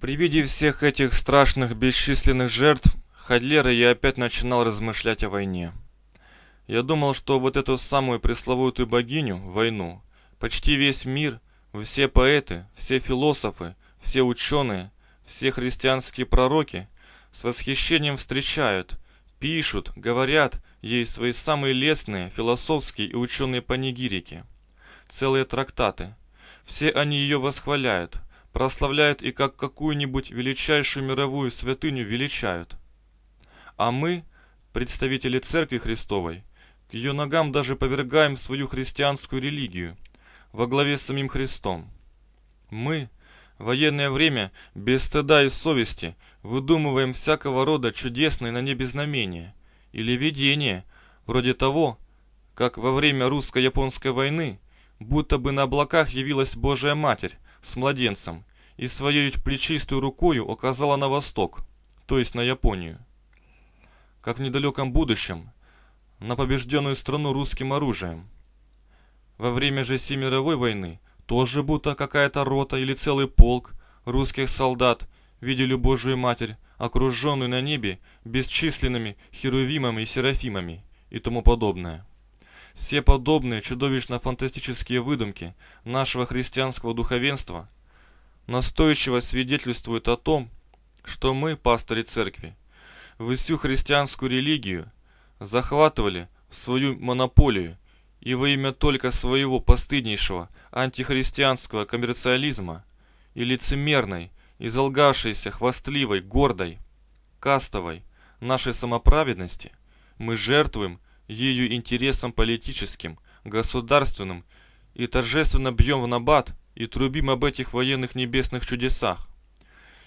При виде всех этих страшных бесчисленных жертв Хадлера я опять начинал размышлять о войне. Я думал, что вот эту самую пресловутую богиню, войну, почти весь мир, все поэты, все философы, все ученые, все христианские пророки с восхищением встречают, пишут, говорят ей свои самые лестные философские и ученые панигирики. Целые трактаты. Все они ее восхваляют – прославляют и как какую-нибудь величайшую мировую святыню величают. А мы, представители Церкви Христовой, к ее ногам даже повергаем свою христианскую религию во главе с самим Христом. Мы, в военное время, без стыда и совести, выдумываем всякого рода чудесные на небе знамения или видения, вроде того, как во время русско-японской войны будто бы на облаках явилась Божья Матерь с младенцем и своей плечистой рукою указала на восток, то есть на Японию. Как в недалеком будущем, на побежденную страну русским оружием. Во время же Си мировой войны тоже будто какая-то рота или целый полк русских солдат видели Божию Матерь, окруженную на небе бесчисленными херувимами и серафимами и тому подобное. Все подобные чудовищно-фантастические выдумки нашего христианского духовенства – настойчиво свидетельствует о том, что мы, пастыри церкви, в всю христианскую религию захватывали в свою монополию и во имя только своего постыднейшего антихристианского коммерциализма и лицемерной, изолгавшейся, хвастливой, гордой, кастовой нашей самоправедности, мы жертвуем ее интересам политическим, государственным и торжественно бьем в набат и трубим об этих военных небесных чудесах,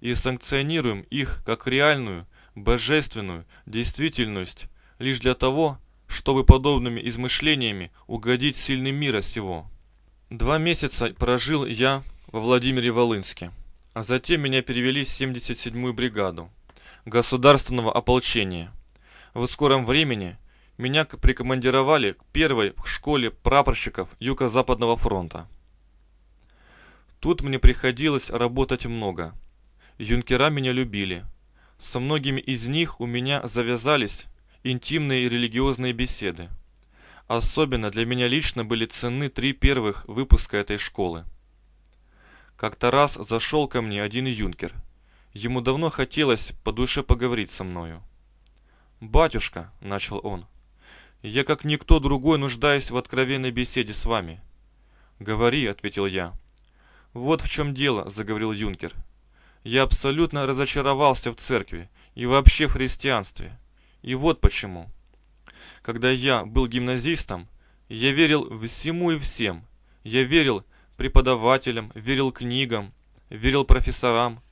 и санкционируем их как реальную, божественную действительность лишь для того, чтобы подобными измышлениями угодить сильным мира сего. Два месяца прожил я во Владимире Волынске, а затем меня перевели в 77-ю бригаду государственного ополчения. В скором времени меня прикомандировали к первой школе прапорщиков Юго-Западного фронта. Тут мне приходилось работать много. Юнкера меня любили. Со многими из них у меня завязались интимные и религиозные беседы. Особенно для меня лично были ценны три первых выпуска этой школы. Как-то раз зашел ко мне один юнкер. Ему давно хотелось по душе поговорить со мною. «Батюшка», — начал он, — «я как никто другой нуждаюсь в откровенной беседе с вами». «Говори», — ответил я, — «Вот в чем дело», — заговорил Юнкер. «Я абсолютно разочаровался в церкви и вообще в христианстве. И вот почему. Когда я был гимназистом, я верил всему и всем. Я верил преподавателям, верил книгам, верил профессорам.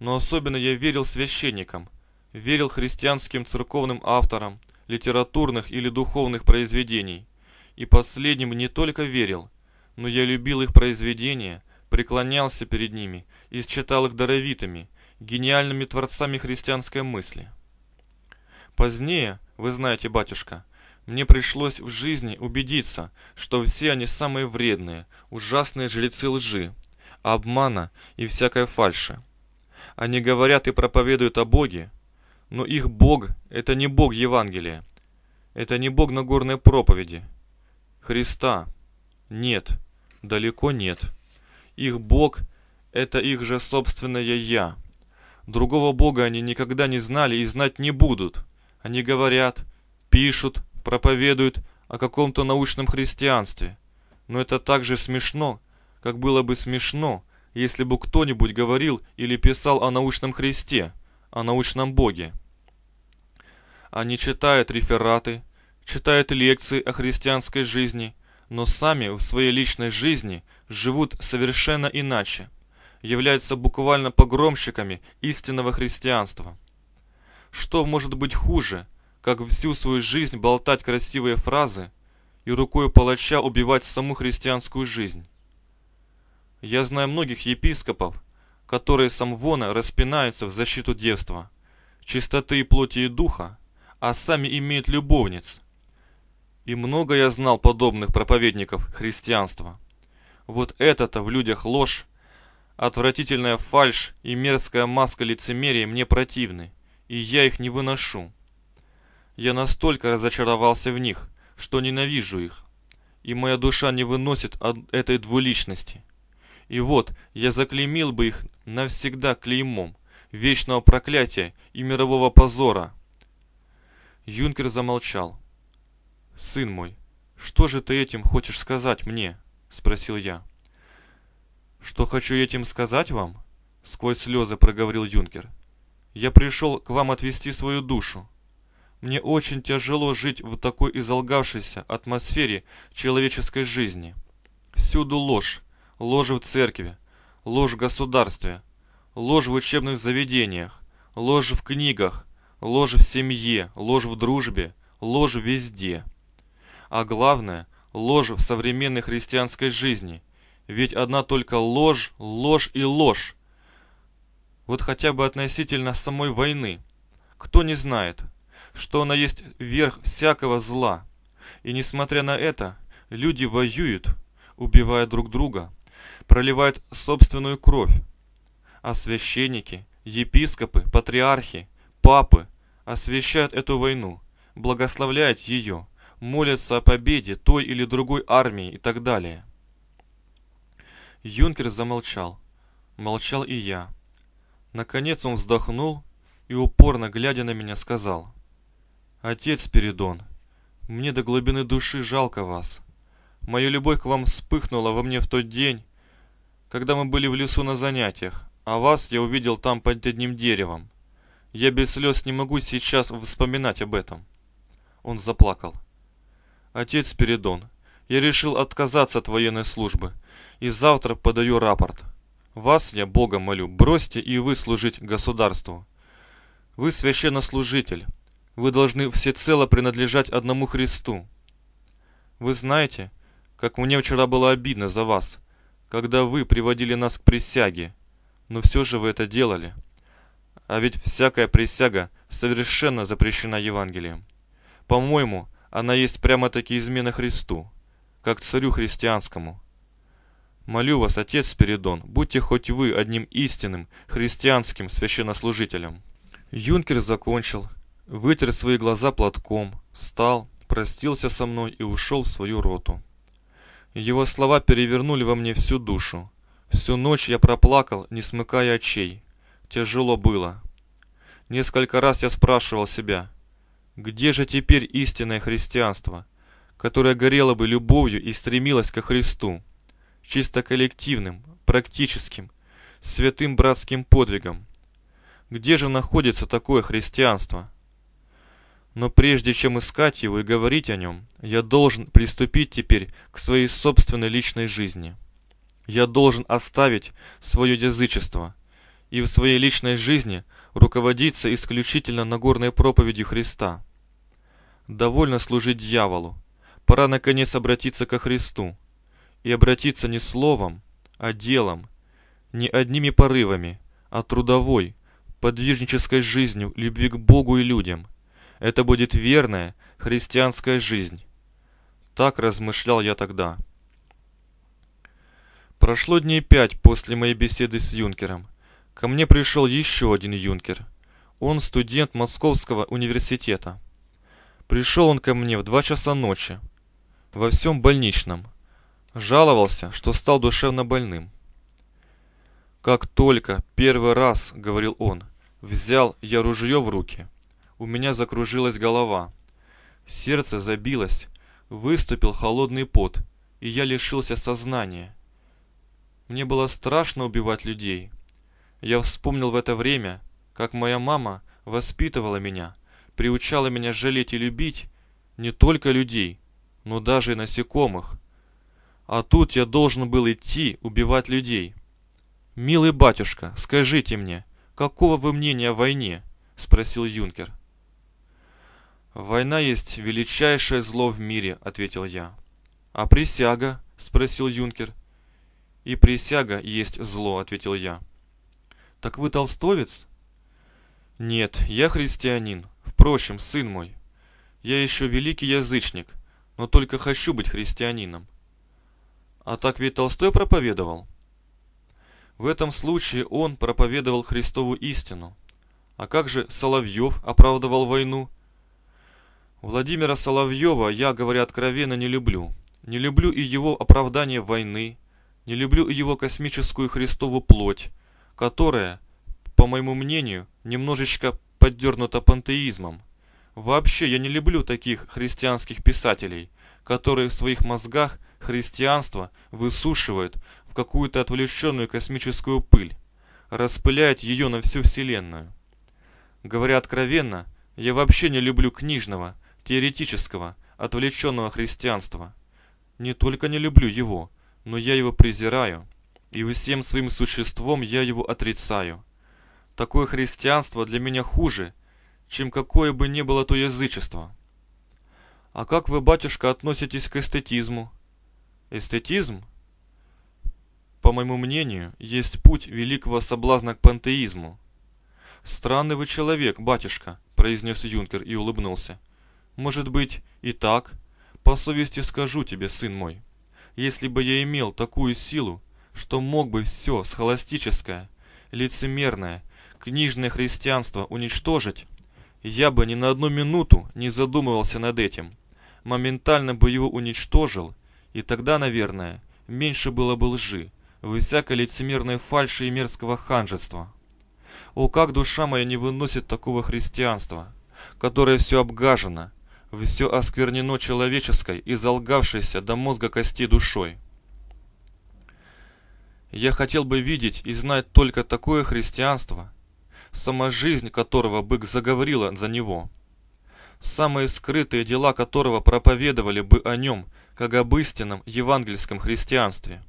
Но особенно я верил священникам, верил христианским церковным авторам, литературных или духовных произведений. И последним не только верил, но я любил их произведения, преклонялся перед ними и считал их даровитыми, гениальными творцами христианской мысли. Позднее, вы знаете, батюшка, мне пришлось в жизни убедиться, что все они самые вредные, ужасные жрецы лжи, обмана и всякой фальши. Они говорят и проповедуют о Боге, но их Бог – это не Бог Евангелия. Это не Бог Нагорной проповеди. Христа. Нет. Далеко нет. Их Бог – это их же собственное «я». Другого Бога они никогда не знали и знать не будут. Они говорят, пишут, проповедуют о каком-то научном христианстве. Но это так же смешно, как было бы смешно, если бы кто-нибудь говорил или писал о научном Христе, о научном Боге. Они читают рефераты, читают лекции о христианской жизни – но сами в своей личной жизни живут совершенно иначе, являются буквально погромщиками истинного христианства. Что может быть хуже, как всю свою жизнь болтать красивые фразы и рукой палача убивать саму христианскую жизнь? Я знаю многих епископов, которые самвона распинаются в защиту девства, чистоты и плоти и духа, а сами имеют любовниц – и много я знал подобных проповедников христианства. Вот это-то в людях ложь, отвратительная фальшь и мерзкая маска лицемерия мне противны, и я их не выношу. Я настолько разочаровался в них, что ненавижу их, и моя душа не выносит от этой двуличности. И вот я заклеймил бы их навсегда клеймом вечного проклятия и мирового позора. Юнкер замолчал. «Сын мой, что же ты этим хочешь сказать мне?» – спросил я. «Что хочу этим сказать вам?» – сквозь слезы проговорил юнкер. «Я пришел к вам отвести свою душу. Мне очень тяжело жить в такой изолгавшейся атмосфере человеческой жизни. Всюду ложь, ложь в церкви, ложь в государстве, ложь в учебных заведениях, ложь в книгах, ложь в семье, ложь в дружбе, ложь везде а главное – ложь в современной христианской жизни. Ведь одна только ложь, ложь и ложь. Вот хотя бы относительно самой войны. Кто не знает, что она есть верх всякого зла. И несмотря на это, люди воюют, убивая друг друга, проливают собственную кровь. А священники, епископы, патриархи, папы освещают эту войну, благословляют ее – молятся о победе той или другой армии и так далее. Юнкер замолчал. Молчал и я. Наконец он вздохнул и, упорно глядя на меня, сказал. «Отец Передон, мне до глубины души жалко вас. Моя любовь к вам вспыхнула во мне в тот день, когда мы были в лесу на занятиях, а вас я увидел там под одним деревом. Я без слез не могу сейчас вспоминать об этом». Он заплакал. «Отец передон, я решил отказаться от военной службы и завтра подаю рапорт. Вас, я Бога молю, бросьте и вы служить государству. Вы священнослужитель, вы должны всецело принадлежать одному Христу. Вы знаете, как мне вчера было обидно за вас, когда вы приводили нас к присяге, но все же вы это делали. А ведь всякая присяга совершенно запрещена Евангелием. По-моему, она есть прямо-таки измена Христу, как царю христианскому. Молю вас, отец Спиридон, будьте хоть вы одним истинным христианским священнослужителем. Юнкер закончил, вытер свои глаза платком, встал, простился со мной и ушел в свою роту. Его слова перевернули во мне всю душу. Всю ночь я проплакал, не смыкая очей. Тяжело было. Несколько раз я спрашивал себя, где же теперь истинное христианство, которое горело бы любовью и стремилось ко Христу, чисто коллективным, практическим, святым братским подвигом? Где же находится такое христианство? Но прежде чем искать его и говорить о нем, я должен приступить теперь к своей собственной личной жизни. Я должен оставить свое язычество – и в своей личной жизни руководиться исключительно Нагорной проповедью Христа. Довольно служить дьяволу. Пора наконец обратиться ко Христу. И обратиться не словом, а делом, не одними порывами, а трудовой, подвижнической жизнью любви к Богу и людям. Это будет верная христианская жизнь. Так размышлял я тогда. Прошло дней пять после моей беседы с Юнкером. Ко мне пришел еще один юнкер. Он студент Московского университета. Пришел он ко мне в два часа ночи, во всем больничном. Жаловался, что стал душевно больным. «Как только первый раз, — говорил он, — взял я ружье в руки, у меня закружилась голова, сердце забилось, выступил холодный пот, и я лишился сознания. Мне было страшно убивать людей, я вспомнил в это время, как моя мама воспитывала меня, приучала меня жалеть и любить не только людей, но даже и насекомых. А тут я должен был идти убивать людей. «Милый батюшка, скажите мне, какого вы мнения о войне?» – спросил юнкер. «Война есть величайшее зло в мире», – ответил я. «А присяга?» – спросил юнкер. «И присяга есть зло», – ответил я. «Так вы толстовец?» «Нет, я христианин. Впрочем, сын мой, я еще великий язычник, но только хочу быть христианином». «А так ведь Толстой проповедовал?» В этом случае он проповедовал Христову истину. А как же Соловьев оправдывал войну? Владимира Соловьева я, говоря откровенно, не люблю. Не люблю и его оправдание войны, не люблю и его космическую Христову плоть, которая, по моему мнению, немножечко поддернута пантеизмом. Вообще я не люблю таких христианских писателей, которые в своих мозгах христианство высушивают в какую-то отвлеченную космическую пыль, распыляют ее на всю Вселенную. Говоря откровенно, я вообще не люблю книжного, теоретического, отвлеченного христианства. Не только не люблю его, но я его презираю и всем своим существом я его отрицаю. Такое христианство для меня хуже, чем какое бы ни было то язычество. А как вы, батюшка, относитесь к эстетизму? Эстетизм, по моему мнению, есть путь великого соблазна к пантеизму. Странный вы человек, батюшка, произнес Юнкер и улыбнулся. Может быть, и так. По совести скажу тебе, сын мой, если бы я имел такую силу, что мог бы все схоластическое, лицемерное, книжное христианство уничтожить, я бы ни на одну минуту не задумывался над этим. Моментально бы его уничтожил, и тогда, наверное, меньше было бы лжи, вы всякой лицемерной фальши и мерзкого ханжества. О, как душа моя не выносит такого христианства, которое все обгажено, все осквернено человеческой и залгавшейся до мозга кости душой. Я хотел бы видеть и знать только такое христианство, сама жизнь которого бы заговорила за него, самые скрытые дела которого проповедовали бы о нем, как об истинном евангельском христианстве.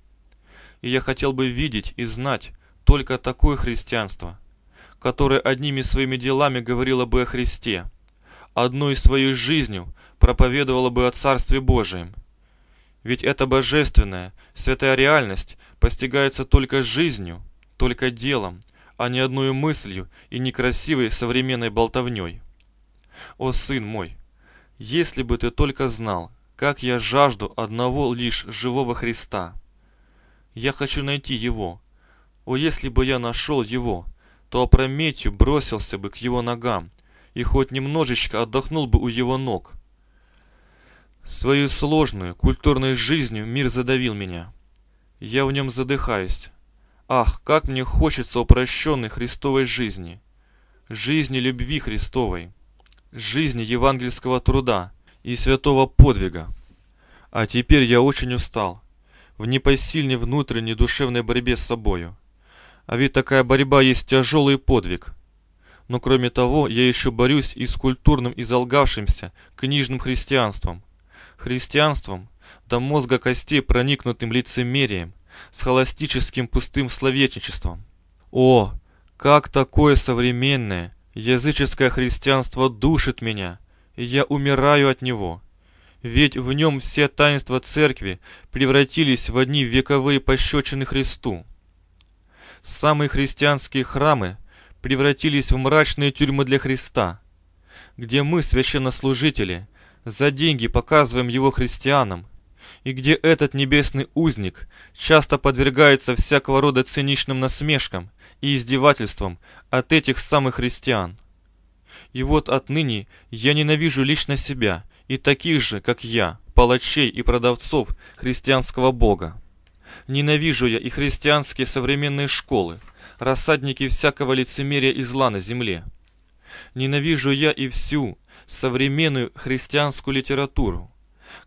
И я хотел бы видеть и знать только такое христианство, которое одними своими делами говорило бы о Христе, одной своей жизнью проповедовало бы о Царстве Божием – ведь эта божественная, святая реальность постигается только жизнью, только делом, а не одной мыслью и некрасивой современной болтовней. О, сын мой, если бы ты только знал, как я жажду одного лишь живого Христа. Я хочу найти Его. О, если бы я нашел Его, то опрометью бросился бы к Его ногам и хоть немножечко отдохнул бы у Его ног. Свою сложную, культурной жизнью мир задавил меня. Я в нем задыхаюсь. Ах, как мне хочется упрощенной Христовой жизни. Жизни любви Христовой. Жизни евангельского труда и святого подвига. А теперь я очень устал. В непосильной внутренней душевной борьбе с собою. А ведь такая борьба есть тяжелый подвиг. Но кроме того, я еще борюсь и с культурным изолгавшимся книжным христианством – христианством, до мозга костей проникнутым лицемерием, с холостическим пустым словечничеством. О, как такое современное, языческое христианство душит меня, и я умираю от него. Ведь в нем все таинства церкви превратились в одни вековые пощечины Христу. Самые христианские храмы превратились в мрачные тюрьмы для Христа, где мы, священнослужители, за деньги показываем его христианам, и где этот небесный узник часто подвергается всякого рода циничным насмешкам и издевательствам от этих самых христиан. И вот отныне я ненавижу лично себя и таких же, как я, палачей и продавцов христианского бога. Ненавижу я и христианские современные школы, рассадники всякого лицемерия и зла на земле. Ненавижу я и всю современную христианскую литературу,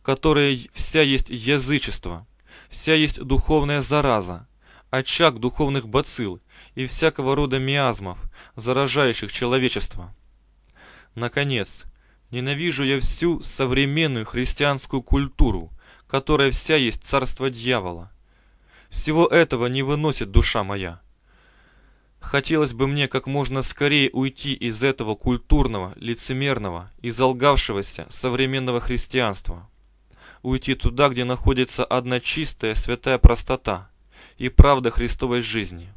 которая вся есть язычество, вся есть духовная зараза, очаг духовных бацил и всякого рода миазмов, заражающих человечество. Наконец, ненавижу я всю современную христианскую культуру, которая вся есть царство дьявола. Всего этого не выносит душа моя. Хотелось бы мне как можно скорее уйти из этого культурного, лицемерного и залгавшегося современного христианства. Уйти туда, где находится одна чистая святая простота и правда Христовой жизни.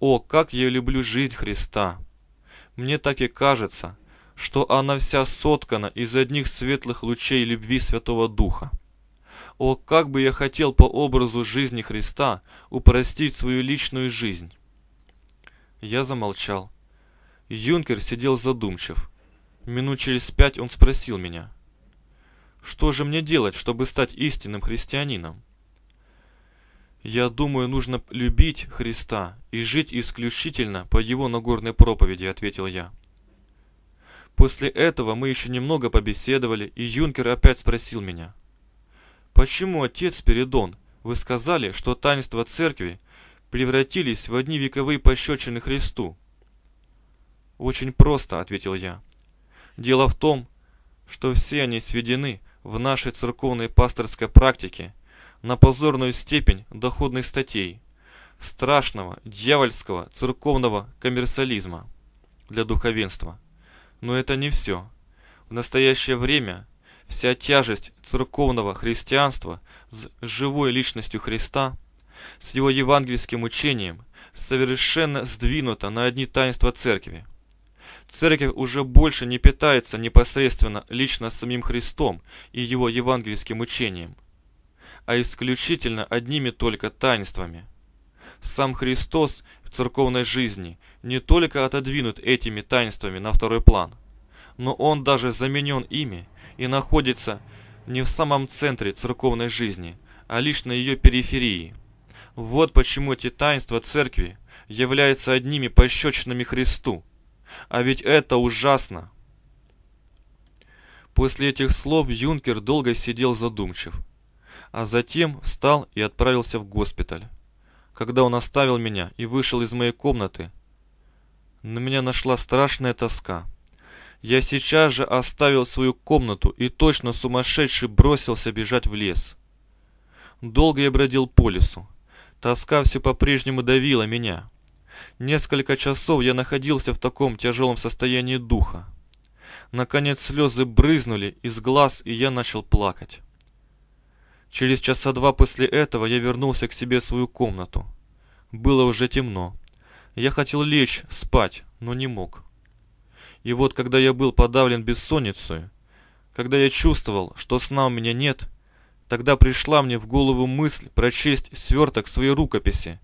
О, как я люблю жизнь Христа! Мне так и кажется, что она вся соткана из одних светлых лучей любви Святого Духа. О, как бы я хотел по образу жизни Христа упростить свою личную жизнь! Я замолчал. Юнкер сидел задумчив. Минут через пять он спросил меня. «Что же мне делать, чтобы стать истинным христианином?» «Я думаю, нужно любить Христа и жить исключительно по Его Нагорной проповеди», — ответил я. После этого мы еще немного побеседовали, и Юнкер опять спросил меня. «Почему, отец Спиридон, вы сказали, что таинство церкви превратились в одни вековые пощечины Христу? Очень просто, ответил я. Дело в том, что все они сведены в нашей церковной пасторской практике на позорную степень доходных статей страшного, дьявольского, церковного коммерциализма для духовенства. Но это не все. В настоящее время вся тяжесть церковного христианства с живой личностью Христа с его евангельским учением совершенно сдвинута на одни таинства церкви. Церковь уже больше не питается непосредственно лично самим Христом и его евангельским учением, а исключительно одними только таинствами. Сам Христос в церковной жизни не только отодвинут этими таинствами на второй план, но он даже заменен ими и находится не в самом центре церковной жизни, а лишь на ее периферии – вот почему эти таинства церкви являются одними пощечинами Христу. А ведь это ужасно. После этих слов юнкер долго сидел задумчив, а затем встал и отправился в госпиталь. Когда он оставил меня и вышел из моей комнаты, на меня нашла страшная тоска. Я сейчас же оставил свою комнату и точно сумасшедший бросился бежать в лес. Долго я бродил по лесу, Тоска все по-прежнему давила меня. Несколько часов я находился в таком тяжелом состоянии духа. Наконец слезы брызнули из глаз, и я начал плакать. Через часа два после этого я вернулся к себе в свою комнату. Было уже темно. Я хотел лечь спать, но не мог. И вот, когда я был подавлен бессонницей, когда я чувствовал, что сна у меня нет, Тогда пришла мне в голову мысль прочесть сверток своей рукописи,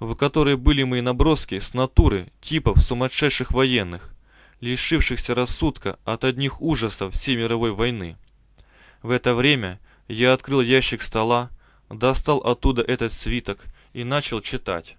в которой были мои наброски с натуры типов сумасшедших военных, лишившихся рассудка от одних ужасов всей мировой войны. В это время я открыл ящик стола, достал оттуда этот свиток и начал читать.